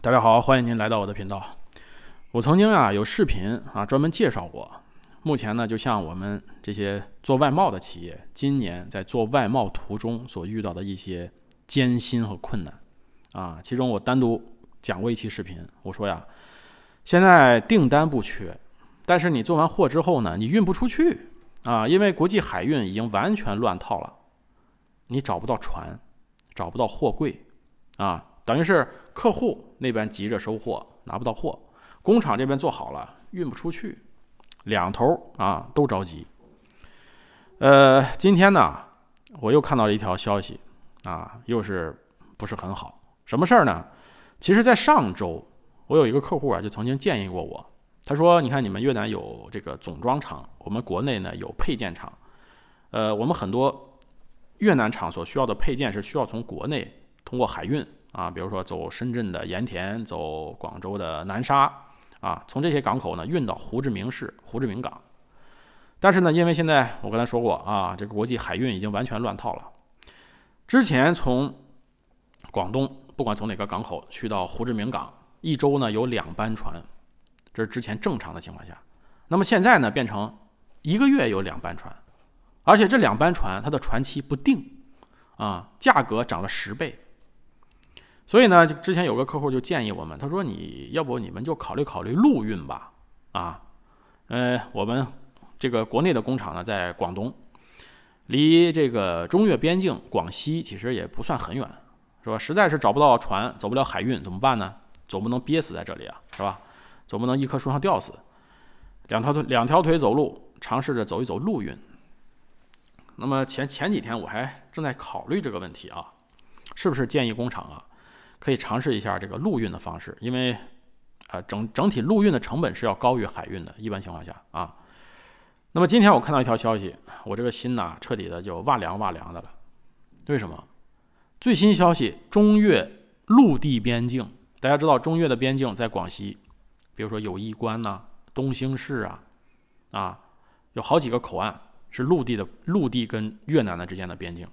大家好，欢迎您来到我的频道。我曾经啊有视频啊专门介绍过，目前呢，就像我们这些做外贸的企业，今年在做外贸途中所遇到的一些艰辛和困难啊。其中我单独讲过一期视频，我说呀，现在订单不缺，但是你做完货之后呢，你运不出去啊，因为国际海运已经完全乱套了，你找不到船，找不到货柜啊，等于是客户。那边急着收货，拿不到货；工厂这边做好了，运不出去，两头啊都着急。呃，今天呢，我又看到了一条消息，啊，又是不是很好？什么事儿呢？其实，在上周，我有一个客户啊，就曾经建议过我，他说：“你看，你们越南有这个总装厂，我们国内呢有配件厂，呃，我们很多越南厂所需要的配件是需要从国内通过海运。”啊，比如说走深圳的盐田，走广州的南沙，啊，从这些港口呢运到胡志明市、胡志明港。但是呢，因为现在我刚才说过啊，这个国际海运已经完全乱套了。之前从广东不管从哪个港口去到胡志明港，一周呢有两班船，这是之前正常的情况下。那么现在呢变成一个月有两班船，而且这两班船它的船期不定，啊，价格涨了十倍。所以呢，就之前有个客户就建议我们，他说：“你要不你们就考虑考虑陆运吧，啊，呃，我们这个国内的工厂呢在广东，离这个中越边境广西其实也不算很远，是吧？实在是找不到船，走不了海运，怎么办呢？总不能憋死在这里啊，是吧？总不能一棵树上吊死，两条腿两条腿走路，尝试着走一走陆运。那么前前几天我还正在考虑这个问题啊，是不是建议工厂啊？”可以尝试一下这个陆运的方式，因为，呃，整整体陆运的成本是要高于海运的。一般情况下啊，那么今天我看到一条消息，我这个心呐，彻底的就哇凉哇凉的了。为什么？最新消息，中越陆地边境，大家知道中越的边境在广西，比如说友谊关呐、东兴市啊，啊，有好几个口岸是陆地的，陆地跟越南的之间的边境。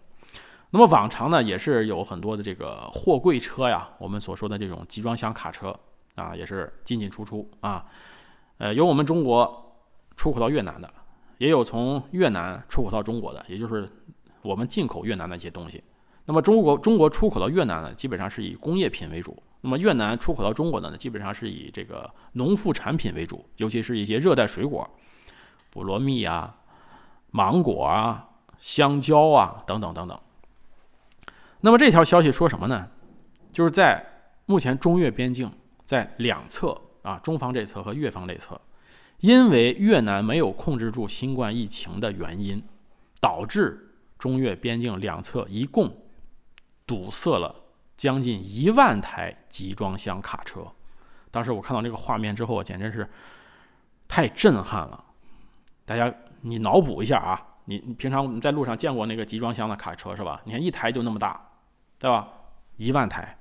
那么往常呢，也是有很多的这个货柜车呀，我们所说的这种集装箱卡车啊，也是进进出出啊。呃，有我们中国出口到越南的，也有从越南出口到中国的，也就是我们进口越南的一些东西。那么中国中国出口到越南呢，基本上是以工业品为主；那么越南出口到中国的呢，基本上是以这个农副产品为主，尤其是一些热带水果，菠萝蜜啊、芒果啊、香蕉啊等等等等。那么这条消息说什么呢？就是在目前中越边境在两侧啊，中方这侧和越方这侧，因为越南没有控制住新冠疫情的原因，导致中越边境两侧一共堵塞了将近一万台集装箱卡车。当时我看到这个画面之后，简直是太震撼了。大家你脑补一下啊，你你平常你在路上见过那个集装箱的卡车是吧？你看一台就那么大。对吧？一万台，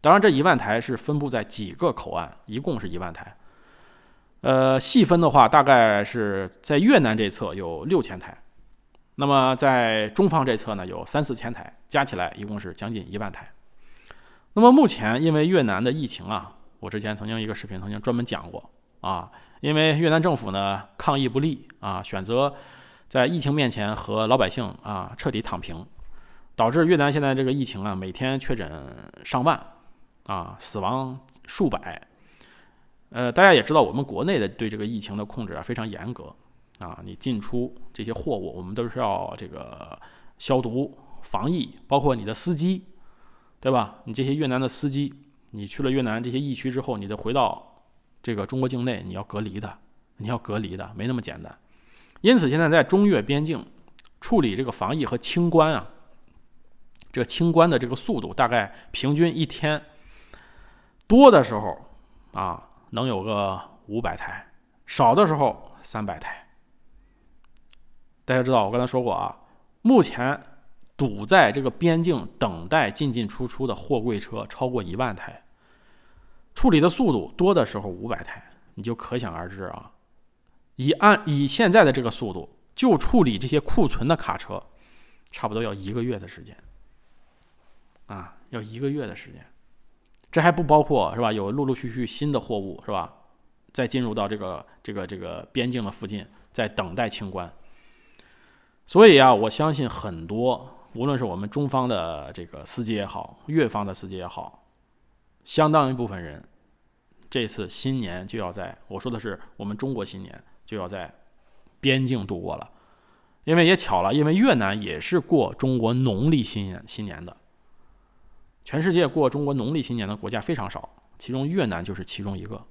当然这一万台是分布在几个口岸，一共是一万台。呃，细分的话，大概是在越南这侧有六千台，那么在中方这侧呢有三四千台，加起来一共是将近一万台。那么目前因为越南的疫情啊，我之前曾经一个视频曾经专门讲过啊，因为越南政府呢抗疫不力啊，选择在疫情面前和老百姓啊彻底躺平。导致越南现在这个疫情啊，每天确诊上万，啊，死亡数百。呃，大家也知道，我们国内的对这个疫情的控制啊非常严格，啊，你进出这些货物，我们都是要这个消毒、防疫，包括你的司机，对吧？你这些越南的司机，你去了越南这些疫区之后，你得回到这个中国境内，你要隔离的，你要隔离的，没那么简单。因此，现在在中越边境处理这个防疫和清关啊。这清关的这个速度，大概平均一天多的时候啊，能有个五百台；少的时候三百台。大家知道，我刚才说过啊，目前堵在这个边境等待进进出出的货柜车超过一万台，处理的速度多的时候五百台，你就可想而知啊。以按以现在的这个速度，就处理这些库存的卡车，差不多要一个月的时间。啊，要一个月的时间，这还不包括是吧？有陆陆续续新的货物是吧？再进入到这个这个这个边境的附近，在等待清关。所以啊，我相信很多，无论是我们中方的这个司机也好，越方的司机也好，相当一部分人，这次新年就要在我说的是我们中国新年就要在边境度过了，因为也巧了，因为越南也是过中国农历新年新年的。全世界过中国农历新年的国家非常少，其中越南就是其中一个。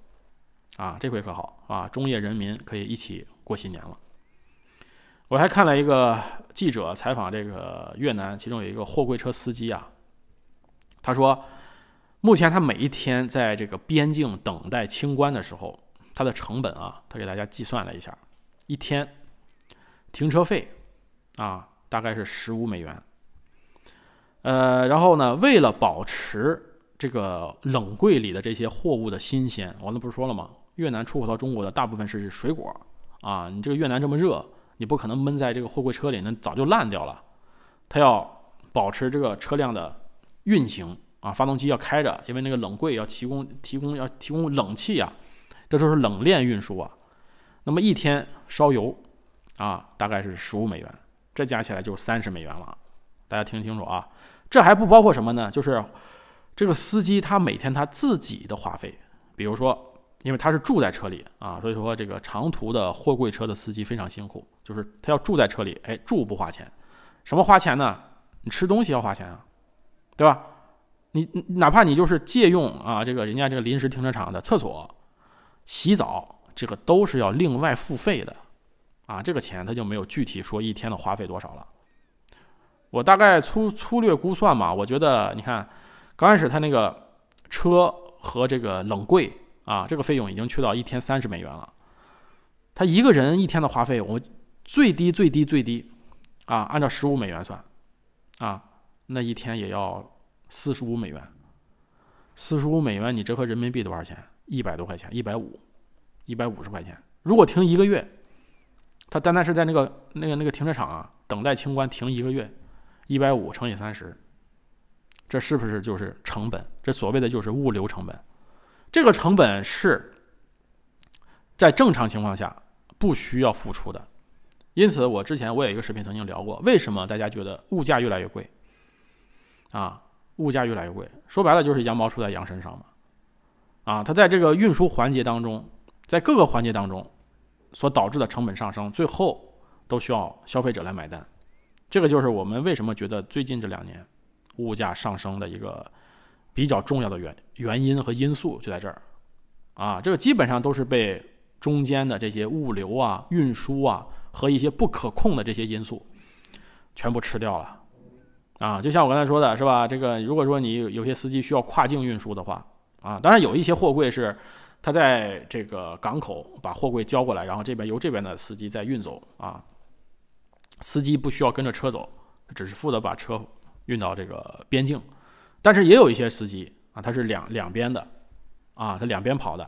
啊，这回可好啊，中越人民可以一起过新年了。我还看了一个记者采访这个越南，其中有一个货柜车司机啊，他说，目前他每一天在这个边境等待清关的时候，他的成本啊，他给大家计算了一下，一天停车费啊，大概是十五美元。呃，然后呢？为了保持这个冷柜里的这些货物的新鲜，我们不是说了吗？越南出口到中国的大部分是水果啊，你这个越南这么热，你不可能闷在这个货柜车里，那早就烂掉了。他要保持这个车辆的运行啊，发动机要开着，因为那个冷柜要提供提供要提供冷气啊，这就是冷链运输啊。那么一天烧油啊，大概是十五美元，这加起来就三十美元了。大家听清楚啊！这还不包括什么呢？就是这个司机他每天他自己的花费，比如说，因为他是住在车里啊，所以说这个长途的货柜车的司机非常辛苦，就是他要住在车里，哎，住不花钱，什么花钱呢？你吃东西要花钱啊，对吧？你哪怕你就是借用啊，这个人家这个临时停车场的厕所、洗澡，这个都是要另外付费的啊，这个钱他就没有具体说一天的花费多少了。我大概粗粗略估算嘛，我觉得你看，刚开始他那个车和这个冷柜啊，这个费用已经去到一天三十美元了。他一个人一天的花费，我最低最低最低啊，按照十五美元算啊，那一天也要四十五美元。四十五美元你折合人民币多少钱？一百多块钱，一百五，一百五十块钱。如果停一个月，他单单是在那个那个那个停车场啊，等待清关停一个月。一百五乘以三十，这是不是就是成本？这所谓的就是物流成本，这个成本是在正常情况下不需要付出的。因此，我之前我有一个视频曾经聊过，为什么大家觉得物价越来越贵？啊，物价越来越贵，说白了就是羊毛出在羊身上嘛。啊，它在这个运输环节当中，在各个环节当中，所导致的成本上升，最后都需要消费者来买单。这个就是我们为什么觉得最近这两年物价上升的一个比较重要的原原因和因素就在这儿啊，这个基本上都是被中间的这些物流啊、运输啊和一些不可控的这些因素全部吃掉了啊。就像我刚才说的是吧？这个如果说你有些司机需要跨境运输的话啊，当然有一些货柜是他在这个港口把货柜交过来，然后这边由这边的司机再运走啊。司机不需要跟着车走，只是负责把车运到这个边境。但是也有一些司机啊，他是两两边的，啊，他两边跑的，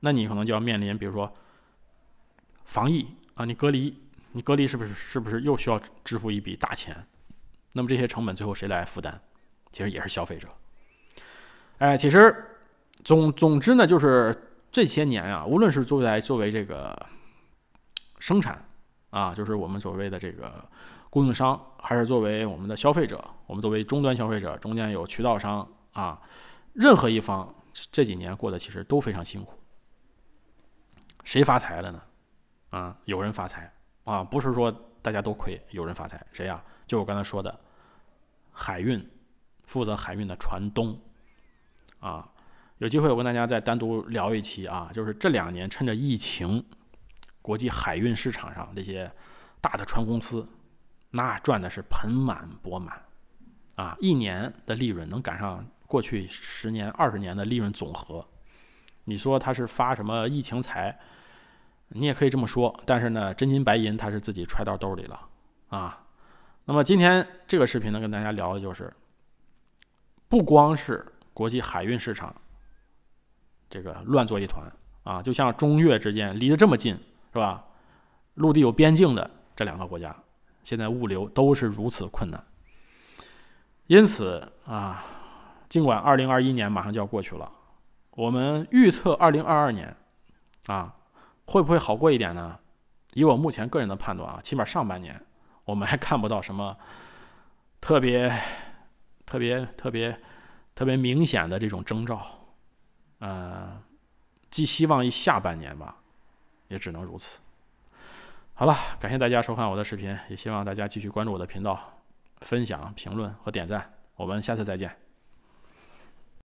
那你可能就要面临，比如说防疫啊，你隔离，你隔离是不是是不是又需要支付一笔大钱？那么这些成本最后谁来负担？其实也是消费者。哎，其实总总之呢，就是这些年啊，无论是作为作为这个生产。啊，就是我们所谓的这个供应商，还是作为我们的消费者，我们作为终端消费者，中间有渠道商啊，任何一方这几年过得其实都非常辛苦。谁发财了呢？啊，有人发财啊，不是说大家都亏，有人发财。谁呀？就我刚才说的，海运负责海运的船东啊，有机会我跟大家再单独聊一期啊，就是这两年趁着疫情。国际海运市场上这些大的船公司，那赚的是盆满钵满，啊，一年的利润能赶上过去十年二十年的利润总和。你说他是发什么疫情财？你也可以这么说。但是呢，真金白银他是自己揣到兜里了啊。那么今天这个视频呢，跟大家聊的就是，不光是国际海运市场这个乱作一团啊，就像中越之间离得这么近。是吧？陆地有边境的这两个国家，现在物流都是如此困难。因此啊，尽管二零二一年马上就要过去了，我们预测二零二二年啊，会不会好过一点呢？以我目前个人的判断啊，起码上半年我们还看不到什么特别、特别、特别、特别明显的这种征兆。呃，寄希望于下半年吧。也只能如此。好了，感谢大家收看我的视频，也希望大家继续关注我的频道，分享、评论和点赞。我们下次再见。